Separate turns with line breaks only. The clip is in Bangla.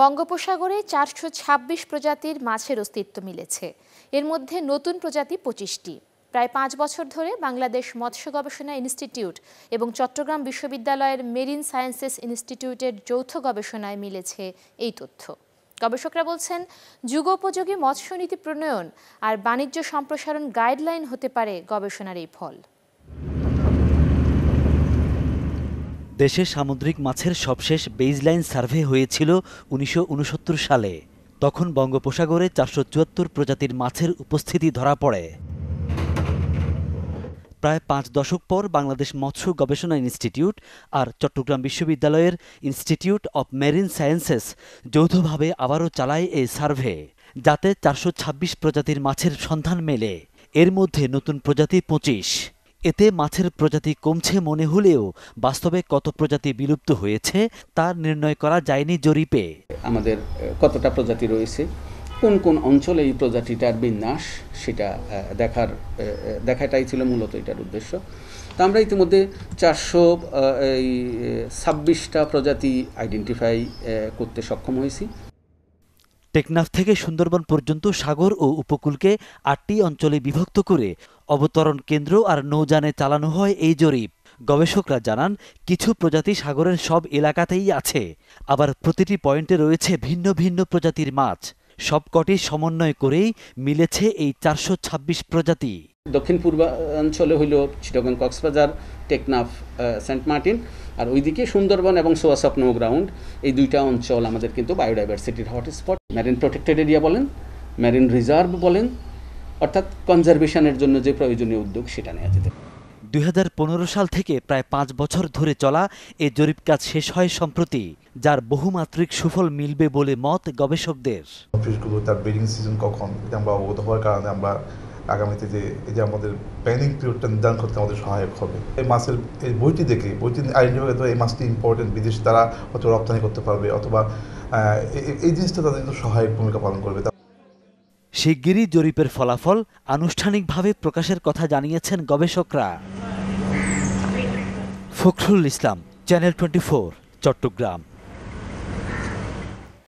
বঙ্গোপসাগরে চারশো ছাব্বিশ প্রজাতির মাছের অস্তিত্ব মিলেছে এর মধ্যে নতুন প্রজাতি পঁচিশটি প্রায় পাঁচ বছর ধরে বাংলাদেশ মৎস্য গবেষণা ইনস্টিটিউট এবং চট্টগ্রাম বিশ্ববিদ্যালয়ের মেরিন সায়েন্সেস ইনস্টিটিউটের যৌথ গবেষণায় মিলেছে এই তথ্য গবেষকরা বলছেন যুগোপযোগী মৎস্যনীতি প্রণয়ন আর বাণিজ্য সম্প্রসারণ গাইডলাইন হতে পারে গবেষণার এই ফল
দেশে সামুদ্রিক মাছের সবশেষ বেইজলাইন সার্ভে হয়েছিল উনিশশো সালে তখন বঙ্গোপসাগরে চারশো চুয়াত্তর প্রজাতির মাছের উপস্থিতি ধরা পড়ে প্রায় পাঁচ দশক পর বাংলাদেশ মৎস্য গবেষণা ইনস্টিটিউট আর চট্টগ্রাম বিশ্ববিদ্যালয়ের ইনস্টিটিউট অব মেরিন সায়েন্সেস যৌথভাবে আবারও চালায় এই সার্ভে যাতে চারশো প্রজাতির মাছের সন্ধান মেলে এর মধ্যে নতুন প্রজাতি পঁচিশ এতে মাছের প্রজাতি কমছে মনে হলেও বাস্তবে কত প্রজাতি বিলুপ্ত হয়েছে তা নির্ণয় করা যায়নি জরিপে
আমাদের কতটা প্রজাতি রয়েছে কোন কোন অঞ্চলে এই প্রজাতিটার বিন্যাস সেটা দেখার দেখাটাই ছিল মূলত এটার উদ্দেশ্য তা আমরা ইতিমধ্যে চারশো এই ছাব্বিশটা প্রজাতি আইডেন্টিফাই করতে সক্ষম
হয়েছি টেকনাফ থেকে সুন্দরবন পর্যন্ত সাগর ও উপকূলকে আটটি অঞ্চলে বিভক্ত করে অবতরণ কেন্দ্র আর নৌযানে চালানো হয় এই জরিপ গবেষকরা জানান কিছু প্রজাতি সাগরের সব এলাকাতেই আছে আবার প্রতিটি পয়েন্টে রয়েছে ভিন্ন ভিন্ন প্রজাতির মাছ সবকটি সমন্বয় করেই মিলেছে এই চারশো প্রজাতি
দক্ষিণ পূর্বাঞ্চলে হইল চিটগং কক্সবাজার টেকনাফ সেন্ট মার্টিন আর ওইদিকে সুন্দরবন এবং সোয়াসক নো গ্রাউন্ড এই দুইটা অঞ্চল আমাদের কিন্তু বায়োডাইভার্সিটির হটস্পট ম্যারিন প্রোটেক্টেড এরিয়া বলেন ম্যারিন রিজার্ভ বলেন অর্থাৎ কনজারভেশনের জন্য যে প্রয়োজনীয় উদ্যোগ সেটা নেওয়া যেতে
দুই সাল থেকে প্রায় পাঁচ বছর ধরে চলা এ জরিপ কাজ শেষ হয় সম্প্রতি যার বহুমাত্রিক সুফল
মিলবে বলে মত গবেষকদের তার ব্রিডিং সিজন কখন আমরা হওয়ার কারণে আমরা আগামীতে যে এই যে আমাদের প্যানিং পিরিয়ডটা নির্ধারণ করতে আমাদের সহায়ক হবে এই মাছের এই বইটি দেখে বইটি আইডেন্টিফাই এই মাছটি ইম্পর্টেন্ট বিদেশ তারা হয়তো রপ্তানি করতে পারবে অথবা এই জিনিসটা তাদের কিন্তু সহায়ক ভূমিকা পালন করবে শিগগিরই জরিপের ফলাফল
আনুষ্ঠানিকভাবে প্রকাশের কথা জানিয়েছেন গবেষকরা Fakhrul Islam channel twenty four Chittagong